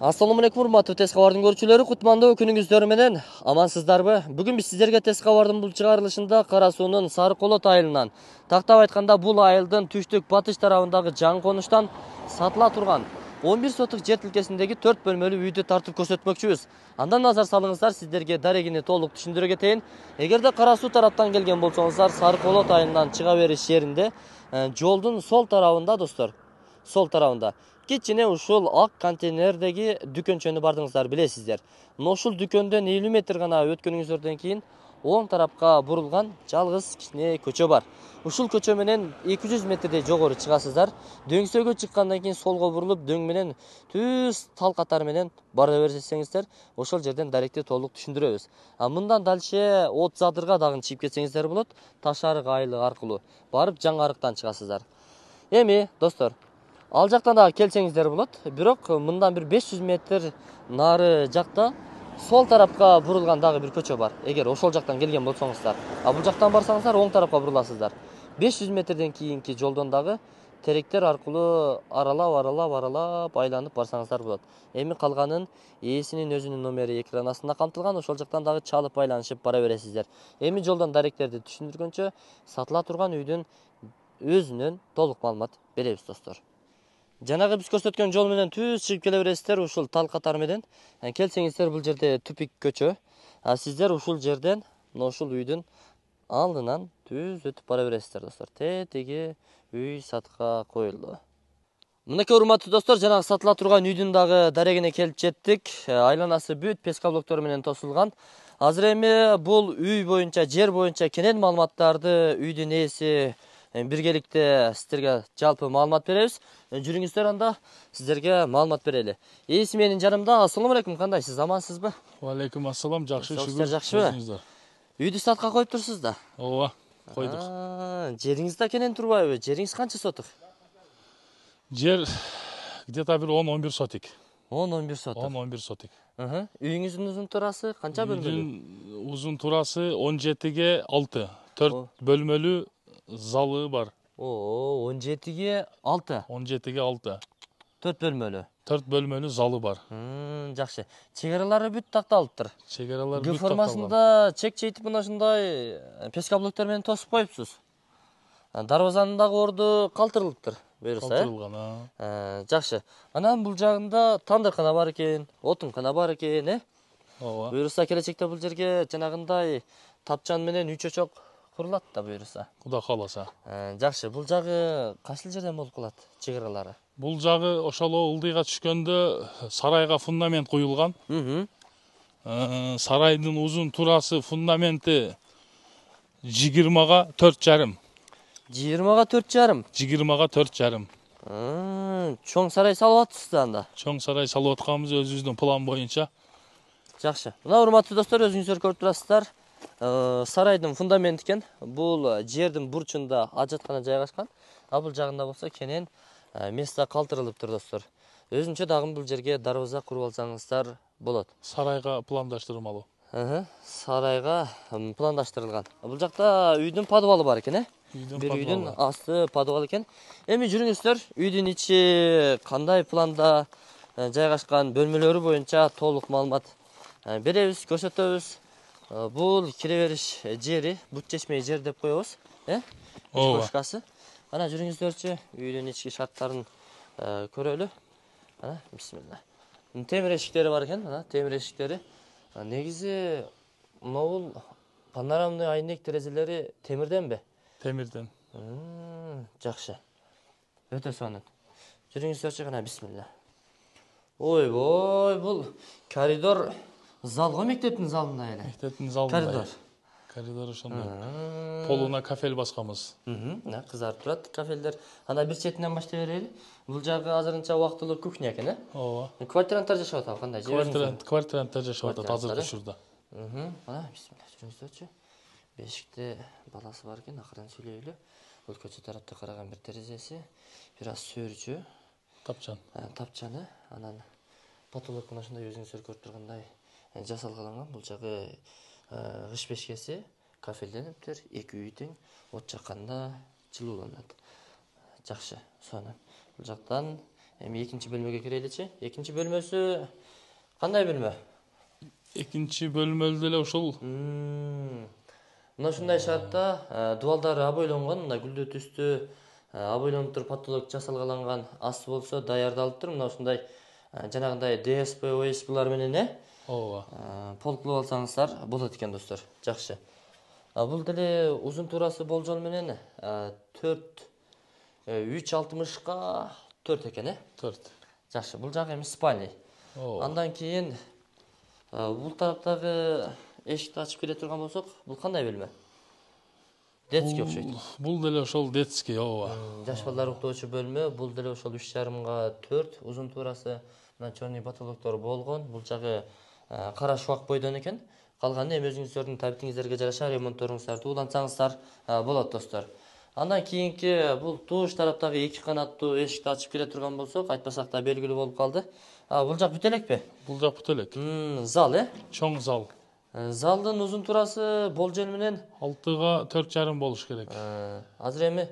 Ассаламу алейкум урматтуу тез кабардын көрүүчүлөрү кутмандуу күнүңүздөр менен амансыздарбы бүгүн биз сиздерге тез кабардын бул чыгарылышында кара суунун сары колот айылынан тактап айтканда бул айылдын түштүк батыш тарабындагы жаң конуштан сатыла турган 11 сотық жер тилкесиндеги төрт бөлмөлүү үйдү тартып көрсөтмөкчүбүз андан назар салыңыздар сиздерге дарегини толук түшүндүрө кетейин эгерде кара суу тараптан келген болсоңуздар сары колот айылынан чыга бериш жеринде э, жолдун сол тарабында достор сол тарабында кичине ушул ак контейнердеги дүкөнчөнү бардыңыздар билесиздер мына ушул дүкөндөн элүү метр гана өткөнүңүздөрдөн кийин оң тарапка бурулган жалгыз кичине көчө бар ушул көчө менен эки жүз метрдей жогору чыгасыздар дөңсөгө чыккандан кийин солго бурулуп дөң менен түз тал катары менен бара берсеңиздер ошол жерден даректи толук түшүндүрөбүз а мындан дальше от задырға дагы чыгып кетсеңиздер болот таш арык айылы аркылуу барып жаңы арыктан чыгасыздар эми достор ал жақтан дагы келсеңиздер болот бирок э, мындан бир беш жүз метр нары жақта сол тарапқа бурулган дагы бир көчө бар эгер ошол жактан келген болсоңуздар а бул жактан барсаңыздар оң тарапка бұрыласыздар 500 метрден кийинки жолдон дагы теректер аркылуу аралап аралап аралап айланып барсаңыздар болот эми калганын ээсинин өзүнүн номери экран астында камтылган ошол жактан дагы чалып айланышып бара бересиздер эми жолдон даректерди түшүндүргөнчө сатыла турган үйдүн өзүнөн толук маалымат беребиз достор жанагы биз көрсөткөн жол менен түз чыгып келе бересиздер ушул тал катары менен келсеңиздер бул жерде тупик көчө а сиздер ушул жерден мына ушул үйдүн алдынан түз өтүп бара бересиздер достор тетиги үй сатка коюлду мынакей урматтуу достор жанагы сатыла турган үйдүн дагы дарегине келип жеттик айланасы бүт песка блоктор менен тосулган азыр эми бул үй боюнча жер боюнча кенен маалыматтарды үйдүн ээси Э, Біргелікті сіздерге жалпы маалымат береміз. Э, жүріңіздер анда сіздерге маалымат берели ээси менин жанымда ассалому алейкум кандайсыз амансызбы алейкум ассалам жакшы шүгүр жақшы жакшыбы үйді сатка қойып тұрсыз да ооба койдук жериңиз да кенен турбайбы жеріңіз канча сотық? жер где то бир он он сотик сотик төрт залы бар о он жетіге алты он жетіге алты төрт бөлмөлүү төрт бөлмөлүү залы бар жакшы чекаралары бүт такталып тур чекаралары г формасында чекчейтип мына ушундай пескоблоктор менен тосуп коюпсуз дарбазанын дагы орду калтырылыптыр буюрса калтырылган жакшы анан бул жагында тандыркана бар экен отункана бар экен э ооба буюрса келечекте бул жерге жанагындай тапчан менен үй чочок құрылады да бұйырса құда қаласа ә, жақсы бұл жағы қашыл жерден болып қалады шекаралары бұл жағы ошол ылдыйға түшкөндө сарайға фундамент құйылған ә, сарайдың ұзын турасы фундаменті жиырмаға төрт жарым жыйырмага төрт жарым жыйырмага төрт жарым чоң сарай салып да анда чоң сарай салып атканбыз өзүбүздүн план боюнча жакшы мына урматтуу достор өзүңүздөр көрүп турасыздар Э, сарайдың фундаменті екен бұл э, жердің бурчында ажатқана жайғасқан а бұл жағында болса кенен место э, места тұр достор өзінше дагы бұл жерге дарбаза құрып алсаңыздар болады сарайға пландаштырмалуу сарайға пландаштырылған бұл жақта үйдің подвалы бар екен бір үйдің асты подвал екен эми жүріңіздер үйдің іші қандай планда жайгашкан бөлмелері бойынша толық маалымат беребиз көрсөтөбүз бұл кіре жері бұт чечме жер деп коебуз э ооба ана жүрүңүздөрчү үйдүн ички шарттарын көрөлү ана бисмилла темир эшиктери бар экен мына темир эшиктери негизи мына панорамный айнек терезелери темирденби темирден жакшы өтө сонун жүрүңүздөрчү ана, бисмилла ойбой бул коридор зал ғой мектептің залындай әлі мектептің залында коридор коридор ошондой полуна кафель басканбыз мына кызарып турат кафельдер анда бир четинен баштай берели бул жагы азырынча убактылуу кухня экен э ә? ооба квартиранттар жашап атабы кандай квартиранттар жашап атат азыркы учурда ә? мына бисмилля жүрүңүздөрчү бешикте баласы бар экен акырын сүйлөйлү көчө тарапта караган бир терезеси бир аз сөөрчү тапчан ә, тапчан э анан потолок мына ушундай өзүңүздөр көрүп тургандай э, жасалгаланган бул жагы кыш э, печкеси кафелдениптир эки үй тең от жакканда жылууланат жакшы сонун бул жактан эми экинчи бөлмөгө киреличи экинчи бөлмөсү кандай бөлмө экинчи бөлмөлү деле ушул мына ушундай шартта э, дубалдары обойлонгон мындай гүлдүү түстүү обойлонуп туруп потолок жасалгаланган асты болсо даярдалыптыр мына ушундай Э, жанагындай дсп ос менен э ооба э, пол кылып алсаңыздар болот экен достор жакшы бул деле узун туурасы болжол менен э, төрт үч алтымышка төрт экен э төрт жакшы бул жагы эми спальный ооба андан кийин бул тараптагы эшикти ачып келе турган болсок бул кандай бөлмө детский окшойт бул деле ошол детский ооба жаш балдар уктоочу бөлмө бул деле ошол үч жарымга төрт туурасы, мына черный потолоктор болгон бул жагы э, кара шубак бойдон экен калганы эми өзүңүздөрдүн табитиңиздерге жараша ремонтторуңуздарды улантсаңыздар э, болот достор андан кийинки бул туш тараптагы эки канаттуу эшикти ачып келе турган болсок айтпасак да белгилүү болуп калды бул жак бүтө элекпи бул жак бүтө элек зал э чоң зал залдын бол болжол менен алтыга төрт жарым болуш керек азыр эми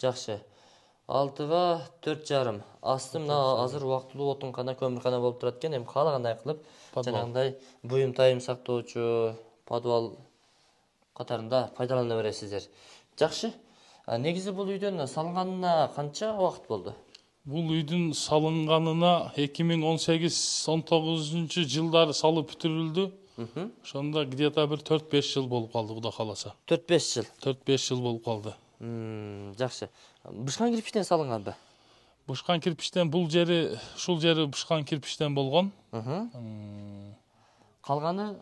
жакшы алтыга төрт жарым асты мына азыр убактылуу отункана көмүркана болуп турат экен эми каалагандай кылып жанагындай буюм тайым сактоочу подвал катарында пайдалана бересиздер жакшы негизи бул үйдүн салынганына канча убакыт болду бұл үйдің салынғанына 2018-19 жылдары салып бітірілді ошонда где то бир төрт беш жыл болуп калды кудай кааласа төрт беш жыл төрт беш жыл болуп калды жакшы бышкан кирпичтен салынганбы бышкан кирпичтен бул жери ушул жери бышкан кирпичтен болгон калганы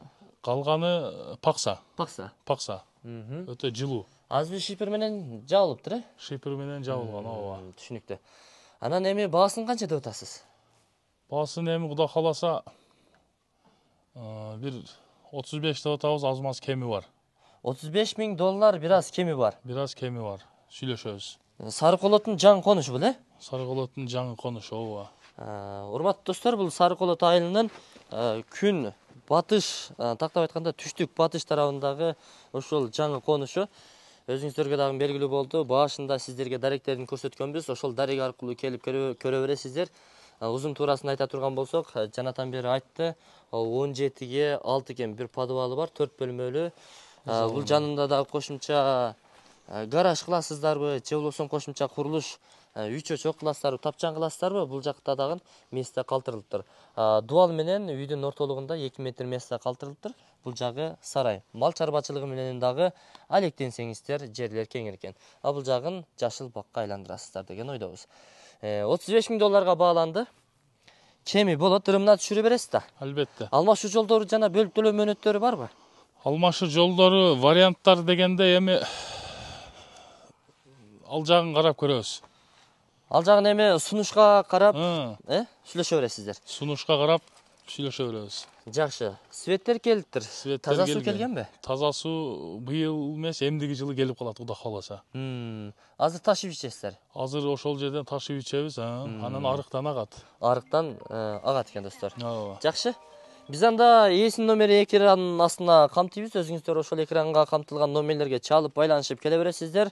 қалғаны пакса пакса пакса өтө жылуу азыр шипер менен жабылыптыр э шипер менен жабылган ооба түшүнүктүү анан эми баасын қанша деп атасыз баасын эми кудай қаласа бир отуз беш деп атабыз аз кеми бар отуз беш миң доллар бир аз кеми бар бир аз кеми бар сүйлөшөбүз сары колоттун жаңы конушу бул э сары колоттун жаңы конушу ооба урматтуу достор бул сары колот айылынын күн батыш тактап айтканда түштүк батыш тарабындагы ошол жаңы конушу өзүңүздөргө дагы белгилүү болду башында сиздерге даректерин көрсөткөнбүз ошол дарек аркылуу келип көрө бересиздер узун туурасын айта турган болсок жанатан бери айтты он жетиге алты экен бир подвалы бар төрт бөлмөлүү бул жанында дагы кошумча гараж кыласыздарбы же болбосо кошумча курулуш Э, үйчө чок кыласыздарбы тапчан кыласыздарбы бул жакта дагы место калтырылыптыр э, дубал менен үйдүн ортолугунда эки метр место калтырылыптыр бул жагы сарай мал чарбачылыгы менен дагы алектенсеңиздер жерлер кеңир экен а бул жагын жашыл бакка айландырасыздар деген ойдобуз э, отуз беш миң долларга бааланды кеми болот ырымына түшүрө бересиз да албетте алмашуу жолдору жана бөлүп төлөө мөөнөттөрү барбы алмашуу жолдору варианттар дегенде эми ал жагын карап көрөбүз ал жағы эми сунушка карап э сүйлөшө бересиздер сунушка карап сүйлөшө беребиз жакшы светтер келиптир светтер таза суу келгенби таза суу быйыл эмес эмдиги жылы келип калат кудай кааласа азыр ташып ичесиздер азыр ошол жерден ташып ичебиз анан арыктан агат арыктан э, агат экен достор ооба жакшы биз анда эсин номери экранын астына камтыйбыз өзүңүздөр ошол экранга камтылган номерлерге чалып байланышып келе бересиздер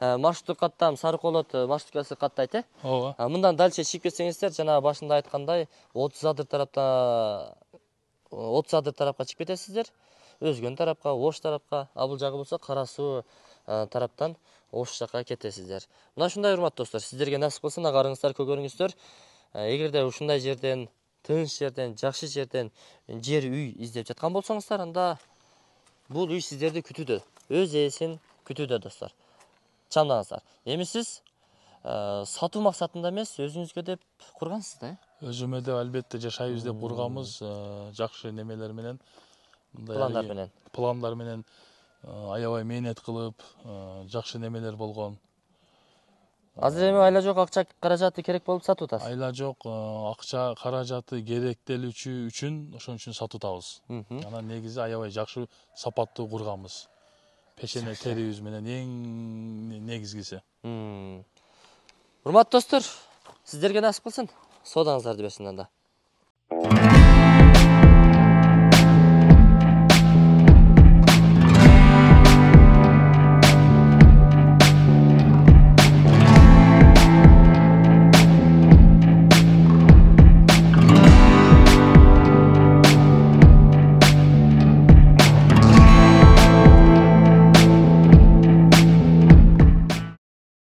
э, маршруттук каттам сары колот маршруткасы каттайт э ооба э? э, мындан дальше чыгып кетсеңиздер жана башында айткандай отуз адыр тарапта отуз адыр тарапка чыгып кетесиздер өзгөн тарапка ош тарапка а бул жагы болсо кара суу тараптан ош жака кетесиздер мына ушундай урматтуу достор сиздерге насып кылсын агарыңыздар көгөрүңүздөр эгерде ушундай жерден тыныш жерден жақсы жерден жер үй іздеп жатқан болсаңыздар анда бұл үй сіздерді күтуде өз иесін күтуде достар шамданыңыздар эми сіз ә, сату мақсатында емес өзіңізге деп құрғансыз да өзіме деп әлбетте жашайбыз деп құрғанбыз ә, жақсы немелерменен пландарменен менен аябай мээнет қылып ә, жақсы немелер болған азыр эми айла жок акча каражаты керек болуп сатып атасыз айла жок акча каражаты керектелүүчү үчүн ошон үчүн сатып атабыз анан негизи аябай жакшы сапаттуу курганбыз пешене терибиз менен эң негизгиси урматтуу достор сиздерге насип кылсын соодаңыздарды берсин анда